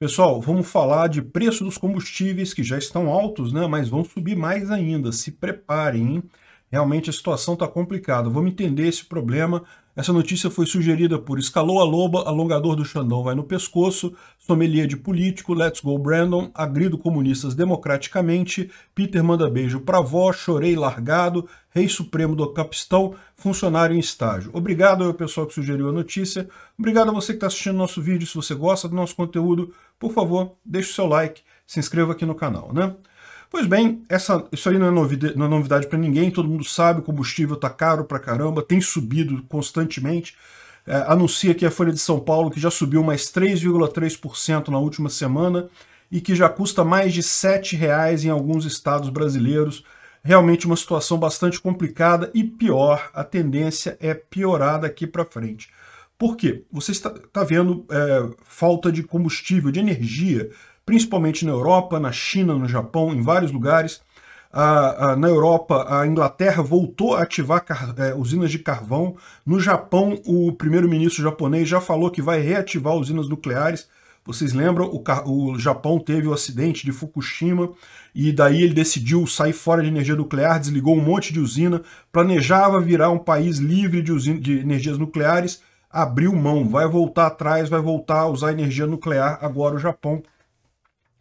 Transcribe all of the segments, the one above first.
Pessoal, vamos falar de preço dos combustíveis que já estão altos, né? Mas vão subir mais ainda. Se preparem, hein? realmente a situação está complicada. Vamos entender esse problema. Essa notícia foi sugerida por Escalou a Loba, alongador do Xandão vai no pescoço, sommelier de político, let's go Brandon, agrido comunistas democraticamente, Peter manda beijo para vó, chorei largado, rei supremo do capistão, funcionário em estágio. Obrigado ao pessoal que sugeriu a notícia, obrigado a você que está assistindo nosso vídeo, se você gosta do nosso conteúdo, por favor, deixe o seu like, se inscreva aqui no canal, né? Pois bem, essa, isso aí não é novidade, é novidade para ninguém, todo mundo sabe, o combustível está caro para caramba, tem subido constantemente. É, anuncia aqui a Folha de São Paulo que já subiu mais 3,3% na última semana e que já custa mais de R$ 7,00 em alguns estados brasileiros. Realmente uma situação bastante complicada e pior, a tendência é piorar daqui para frente. Por quê? Você está, está vendo é, falta de combustível, de energia principalmente na Europa, na China, no Japão, em vários lugares. na Europa, a Inglaterra voltou a ativar é, usinas de carvão. No Japão, o primeiro-ministro japonês já falou que vai reativar usinas nucleares. Vocês lembram? O, o, Japão teve o acidente de Fukushima e daí ele decidiu sair fora de energia nuclear, desligou um monte de usina, planejava virar um país livre de, usina, de energias nucleares, abriu mão, vai voltar atrás, vai voltar a usar energia nuclear agora o Japão.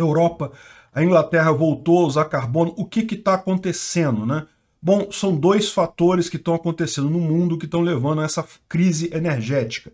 Europa, a Inglaterra voltou a usar carbono. O que está acontecendo, né? Bom, são dois fatores que estão acontecendo no mundo que estão levando a essa crise energética.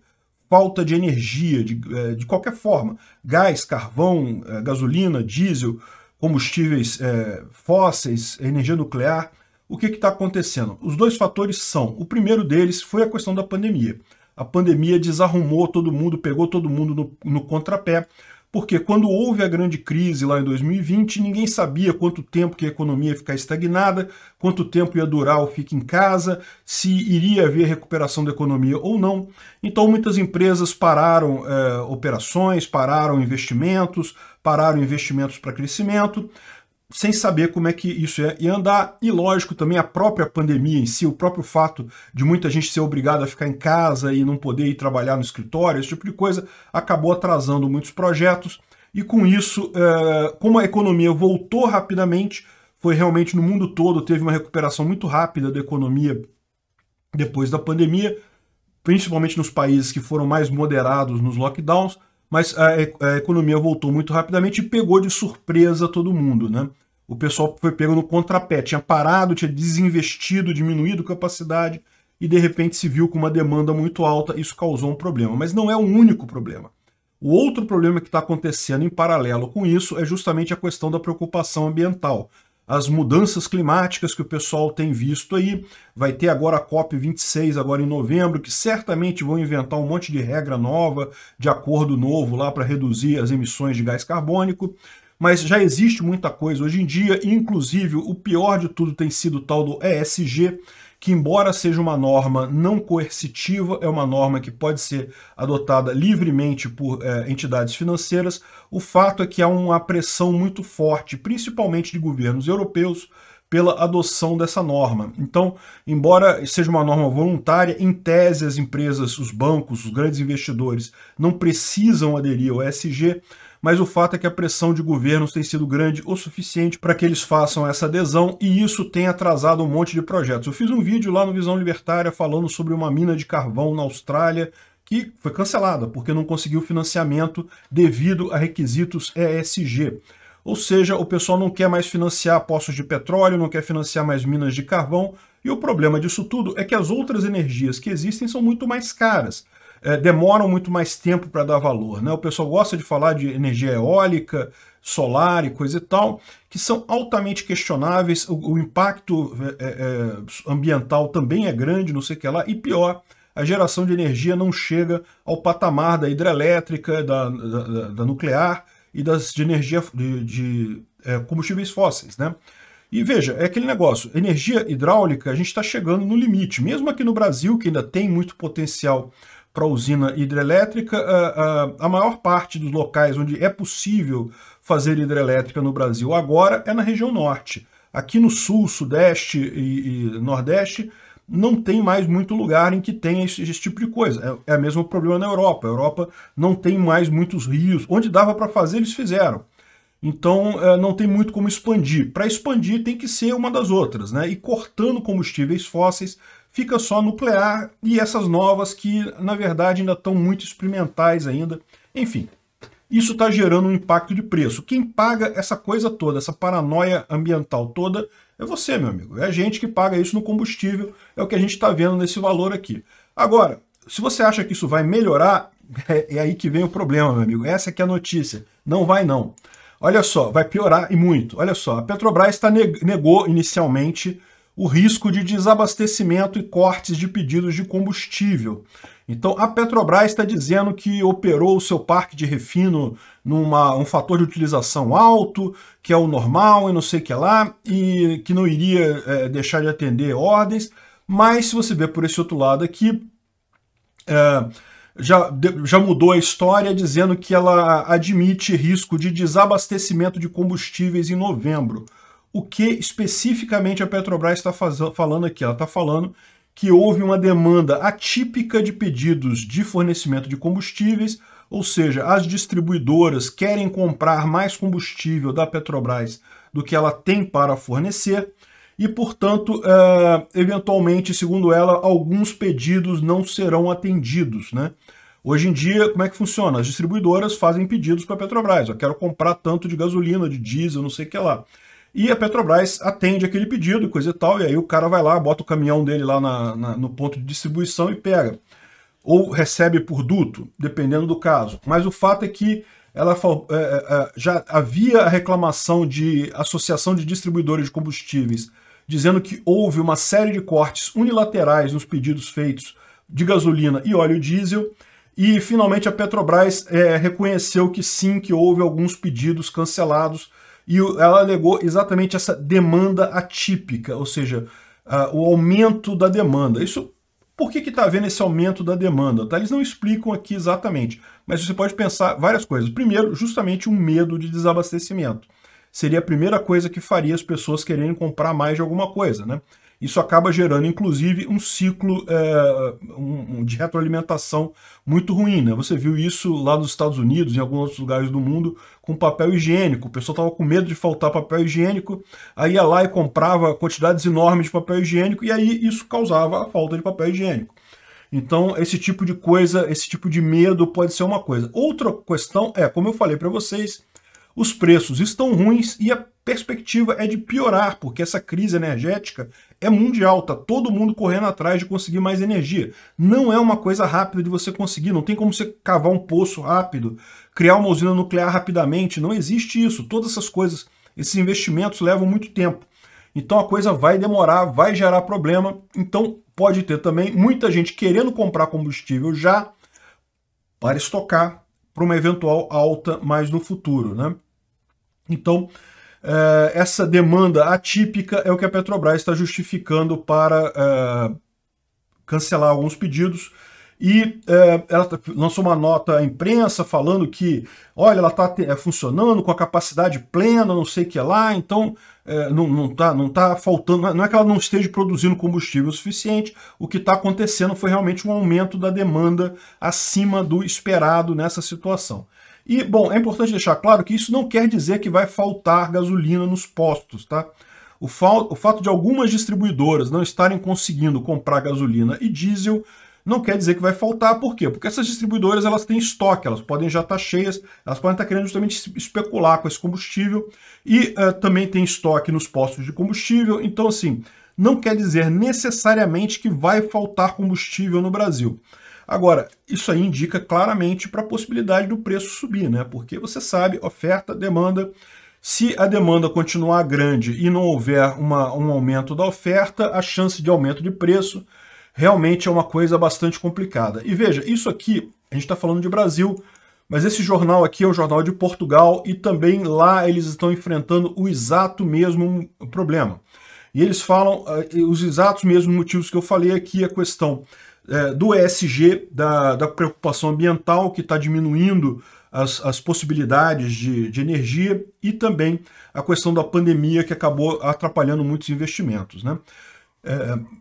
Falta de energia, de, é, de qualquer forma. Gás, carvão, é, gasolina, diesel, combustíveis é, fósseis, energia nuclear. O que está acontecendo? Os dois fatores são: o primeiro deles foi a questão da pandemia. A pandemia desarrumou todo mundo, pegou todo mundo no, no contrapé. Porque quando houve a grande crise lá em 2020, ninguém sabia quanto tempo que a economia ia ficar estagnada, quanto tempo ia durar o fique em casa, se iria haver recuperação da economia ou não. Então muitas empresas pararam é, operações, pararam investimentos, pararam investimentos para crescimento sem saber como é que isso é e andar. E lógico, também a própria pandemia em si, o próprio fato de muita gente ser obrigada a ficar em casa e não poder ir trabalhar no escritório, esse tipo de coisa, acabou atrasando muitos projetos. E com isso, é, como a economia voltou rapidamente, foi realmente no mundo todo, teve uma recuperação muito rápida da economia depois da pandemia, principalmente nos países que foram mais moderados nos lockdowns, mas a, a, economia voltou muito rapidamente e pegou de surpresa todo mundo, né? O pessoal foi pego no contrapé, tinha parado, tinha desinvestido, diminuído capacidade e de repente se viu com uma demanda muito alta, isso causou um problema. Mas não é o único problema. O outro problema que está acontecendo em paralelo com isso é justamente a questão da preocupação ambiental as mudanças climáticas que o pessoal tem visto aí. Vai ter agora a COP26 agora em novembro, que certamente vão inventar um monte de regra nova, de acordo novo lá para reduzir as emissões de gás carbônico. Mas já existe muita coisa hoje em dia, inclusive o pior de tudo tem sido o tal do ESG, que, embora seja uma norma não coercitiva, é uma norma que pode ser adotada livremente por é, entidades financeiras, o fato é que há uma pressão muito forte, principalmente de governos europeus, pela adoção dessa norma. Então, embora seja uma norma voluntária, em tese as empresas, os bancos, os grandes investidores não precisam aderir ao ESG, mas o fato é que a pressão de governos tem sido grande o suficiente para que eles façam essa adesão e isso tem atrasado um monte de projetos. Eu fiz um vídeo lá no Visão Libertária falando sobre uma mina de carvão na Austrália que foi cancelada porque não conseguiu financiamento devido a requisitos ESG. Ou seja, o pessoal não quer mais financiar poços de petróleo, não quer financiar mais minas de carvão, e o problema disso tudo é que as outras energias que existem são muito mais caras é, demoram muito mais tempo para dar valor. Né? O pessoal gosta de falar de energia eólica, solar e coisa e tal, que são altamente questionáveis, o, o impacto é, é, é, ambiental também é grande, não sei o que lá, e pior, a geração de energia não chega ao patamar da hidrelétrica, da, da, da nuclear e das de energia de, de é, combustíveis fósseis. Né? E veja, é aquele negócio, energia hidráulica, a gente está chegando no limite, mesmo aqui no Brasil, que ainda tem muito potencial para a usina hidrelétrica. A, ah, ah, a maior parte dos locais onde é possível fazer hidrelétrica no Brasil agora é na região norte. Aqui no sul, sudeste e, e nordeste não tem mais muito lugar em que tenha esse, esse tipo de coisa. É, é o mesmo problema na Europa. A Europa não tem mais muitos rios. Onde dava para fazer, eles fizeram. Então eh, não tem muito como expandir. Para expandir tem que ser uma das outras, né? E cortando combustíveis fósseis fica só nuclear e essas novas que, na verdade, ainda estão muito experimentais ainda. Enfim, isso está gerando um impacto de preço. Quem paga essa coisa toda, essa paranoia ambiental toda, é você, meu amigo. É a gente que paga isso no combustível, é o que a gente está vendo nesse valor aqui. Agora, se você acha que isso vai melhorar, é, é aí que vem o problema, meu amigo. Essa é, é a notícia. Não vai, não. Olha só, vai piorar e muito. Olha só, a Petrobras tá neg negou inicialmente o risco de desabastecimento e cortes de pedidos de combustível. Então, a Petrobras está dizendo que operou o seu parque de refino numa um fator de utilização alto, que é o normal e não sei o que lá, e que não iria é, deixar de atender ordens. Mas, se você ver por esse outro lado aqui, é, já, já mudou a história dizendo que ela admite risco de desabastecimento de combustíveis em novembro o que especificamente a Petrobras está falando aqui. Ela está falando que houve uma demanda atípica de pedidos de fornecimento de combustíveis, ou seja, as distribuidoras querem comprar mais combustível da Petrobras do que ela tem para fornecer e, portanto, é, eventualmente, segundo ela, alguns pedidos não serão atendidos. Né? Hoje em dia, como é que funciona? As distribuidoras fazem pedidos para a Petrobras. Eu quero comprar tanto de gasolina, de diesel, não sei o que lá. E a Petrobras atende aquele pedido, coisa e tal, e aí o cara vai lá, bota o caminhão dele lá na, na, no ponto de distribuição e pega. Ou recebe por duto, dependendo do caso. Mas o fato é que ela é, é, é, já havia a reclamação de associação de distribuidores de combustíveis, dizendo que houve uma série de cortes unilaterais nos pedidos feitos de gasolina e óleo diesel. E finalmente a Petrobras é, reconheceu que sim, que houve alguns pedidos cancelados e ela alegou exatamente essa demanda atípica, ou seja, uh, o aumento da demanda. Isso, por que está havendo esse aumento da demanda? Tá? Eles não explicam aqui exatamente, mas você pode pensar várias coisas. Primeiro, justamente um medo de desabastecimento. Seria a primeira coisa que faria as pessoas quererem comprar mais de alguma coisa, né? Isso acaba gerando, inclusive, um ciclo é, um, um, de retroalimentação muito ruim. Né? Você viu isso lá nos Estados Unidos, em alguns outros lugares do mundo, com papel higiênico. O pessoal estava com medo de faltar papel higiênico, aí ia lá e comprava quantidades enormes de papel higiênico, e aí isso causava a falta de papel higiênico. Então, esse tipo de coisa, esse tipo de medo pode ser uma coisa. Outra questão é, como eu falei para vocês, os preços estão ruins e a perspectiva é de piorar, porque essa crise energética é mundial, tá todo mundo correndo atrás de conseguir mais energia. Não é uma coisa rápida de você conseguir, não tem como você cavar um poço rápido, criar uma usina nuclear rapidamente, não existe isso. Todas essas coisas, esses investimentos levam muito tempo. Então a coisa vai demorar, vai gerar problema. Então pode ter também muita gente querendo comprar combustível já para estocar para uma eventual alta mais no futuro, né? Então, é, essa demanda atípica é o que a Petrobras está justificando para é, cancelar alguns pedidos. E é, ela tá, lançou uma nota à imprensa falando que, olha, ela está é, funcionando com a capacidade plena, não sei o que lá, então não está não tá faltando, não é que ela não esteja produzindo combustível o suficiente, o que está acontecendo foi realmente um aumento da demanda acima do esperado nessa situação. E, bom, é importante deixar claro que isso não quer dizer que vai faltar gasolina nos postos, tá? O, o fato de algumas distribuidoras não estarem conseguindo comprar gasolina e diesel não quer dizer que vai faltar, por quê? Porque essas distribuidoras elas têm estoque, elas podem já estar tá cheias, elas podem estar tá querendo justamente especular com esse combustível e uh, também tem estoque nos postos de combustível. Então, assim, não quer dizer necessariamente que vai faltar combustível no Brasil. Agora, isso aí indica claramente para a possibilidade do preço subir, né? Porque você sabe, oferta, demanda. Se a demanda continuar grande e não houver uma, um aumento da oferta, a chance de aumento de preço realmente é uma coisa bastante complicada. E veja, isso aqui, a gente está falando de Brasil, mas esse jornal aqui é o jornal de Portugal e também lá eles estão enfrentando o exato mesmo problema. E eles falam uh, os exatos mesmos motivos que eu falei aqui, a questão uh, do ESG, da, da, preocupação ambiental, que está diminuindo as, as possibilidades de, de, energia, e também a questão da pandemia, que acabou atrapalhando muitos investimentos. Né? Uh,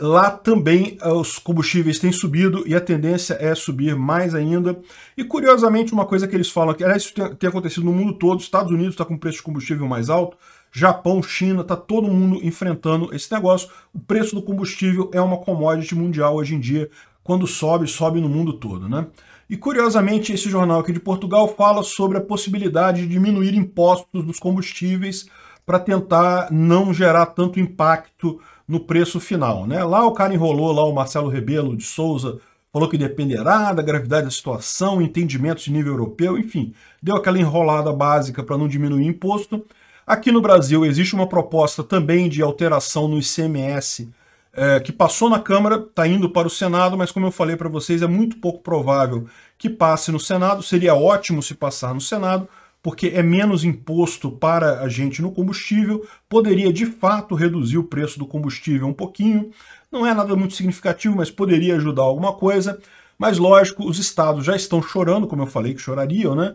Lá também eh, os combustíveis têm subido e a tendência é subir mais ainda. E curiosamente, uma coisa que eles falam, que aliás, isso tem, tem acontecido no mundo todo, Estados Unidos está com o preço de combustível mais alto, Japão, China, está todo mundo enfrentando esse negócio. O preço do combustível é uma commodity mundial hoje em dia. Quando sobe, sobe no mundo todo, né? E curiosamente, esse jornal aqui de Portugal fala sobre a possibilidade de diminuir impostos dos combustíveis para tentar não gerar tanto impacto no preço final. Né? Lá o cara enrolou lá o Marcelo Rebelo de Souza, falou que dependerá da gravidade da situação, entendimento de nível europeu, enfim, deu aquela enrolada básica para não diminuir o imposto. Aqui no Brasil existe uma proposta também de alteração no ICMS é, eh, que passou na Câmara, está indo para o Senado, mas como eu falei para vocês, é muito pouco provável que passe no Senado, seria ótimo se passar no Senado, porque é menos imposto para a gente no combustível, poderia de fato reduzir o preço do combustível um pouquinho. Não é nada muito significativo, mas poderia ajudar alguma coisa. Mas lógico, os estados já estão chorando, como eu falei que chorariam, né?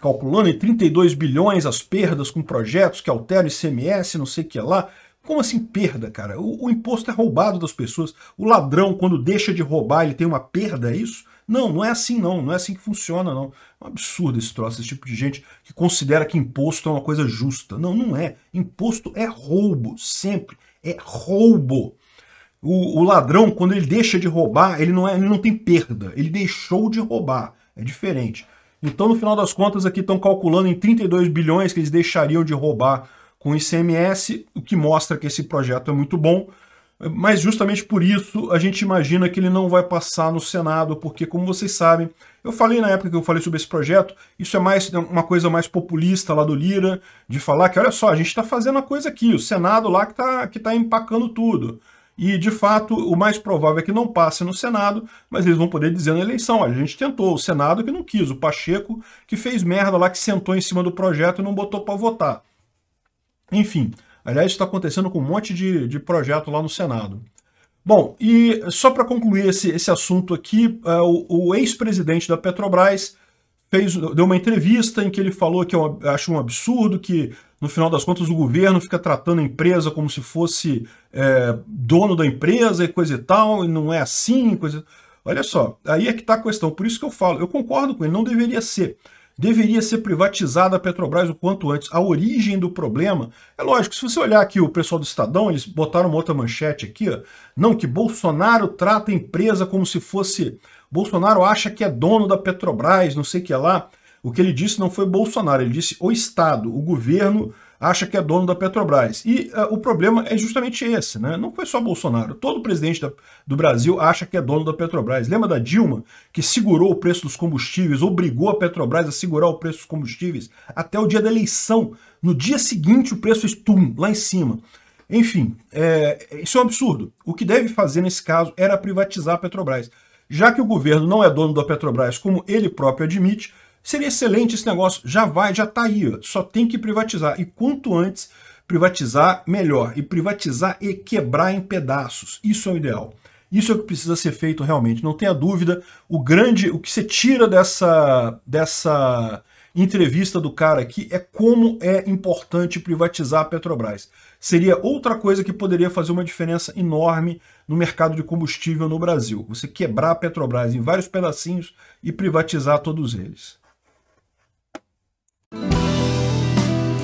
Calculando em 32 bilhões as perdas com projetos que alteram ICMS, não sei o que lá. Como assim perda, cara? O, o imposto é roubado das pessoas. O ladrão, quando deixa de roubar, ele tem uma perda, é isso? Não, não é assim não, não é assim que funciona não. É um absurdo esse troço, esse tipo de gente que considera que imposto é uma coisa justa. Não, não é. Imposto é roubo, sempre. É roubo. O, o ladrão, quando ele deixa de roubar, ele não, é, ele não tem perda. Ele deixou de roubar. É diferente. Então, no final das contas, aqui estão calculando em 32 bilhões que eles deixariam de roubar com o ICMS, o que mostra que esse projeto é muito bom mas justamente por isso a gente imagina que ele não vai passar no Senado, porque, como vocês sabem, eu falei na época que eu falei sobre esse projeto, isso é mais é uma coisa mais populista lá do Lira, de falar que, olha só, a gente está fazendo a coisa aqui, o Senado lá que está que tá empacando tudo. E, de fato, o mais provável é que não passe no Senado, mas eles vão poder dizer na eleição, olha, a gente tentou, o Senado que não quis, o Pacheco que fez merda lá, que sentou em cima do projeto e não botou para votar. Enfim, Aliás, está acontecendo com um monte de, de projeto lá no Senado. Bom, e só para concluir esse, esse assunto aqui, é, o, o ex-presidente da Petrobras fez, deu uma entrevista em que ele falou que eu é acho um absurdo que, no final das contas, o governo fica tratando a empresa como se fosse é, dono da empresa e coisa e tal, e não é assim, coisa... Olha só, aí é que está a questão. Por isso que eu falo, eu concordo com ele, não deveria ser deveria ser privatizada a Petrobras o quanto antes. A origem do problema, é lógico, se você olhar aqui o pessoal do Estadão, eles botaram uma outra manchete aqui, ó, não, que Bolsonaro trata a empresa como se fosse... Bolsonaro acha que é dono da Petrobras, não sei o que lá. O que ele disse não foi Bolsonaro, ele disse o Estado, o governo acha que é dono da Petrobras. E uh, o problema é justamente esse, né? Não foi só Bolsonaro. Todo presidente da, do Brasil acha que é dono da Petrobras. Lembra da Dilma, que segurou o preço dos combustíveis, obrigou a Petrobras a segurar o preço dos combustíveis até o dia da eleição. No dia seguinte, o preço estum, lá em cima. Enfim, é, isso é um absurdo. O que deve fazer nesse caso era privatizar a Petrobras. Já que o governo não é dono da Petrobras, como ele próprio admite, Seria excelente esse negócio, já vai, já está aí, ó. só tem que privatizar. E quanto antes privatizar, melhor. E privatizar e quebrar em pedaços. Isso é o ideal. Isso é o que precisa ser feito realmente, não tenha dúvida. O grande, o que você tira dessa, dessa entrevista do cara aqui é como é importante privatizar a Petrobras. Seria outra coisa que poderia fazer uma diferença enorme no mercado de combustível no Brasil. Você quebrar a Petrobras em vários pedacinhos e privatizar todos eles.